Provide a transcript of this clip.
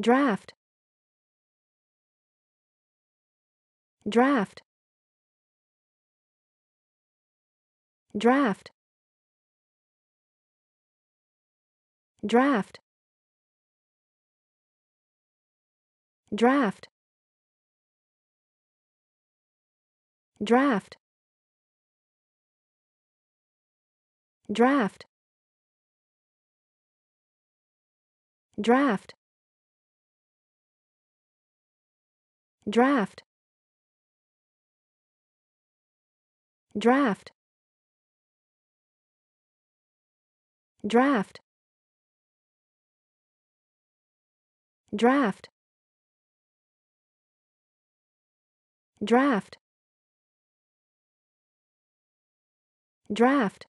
draft draft draft draft draft draft draft draft draft draft draft draft draft draft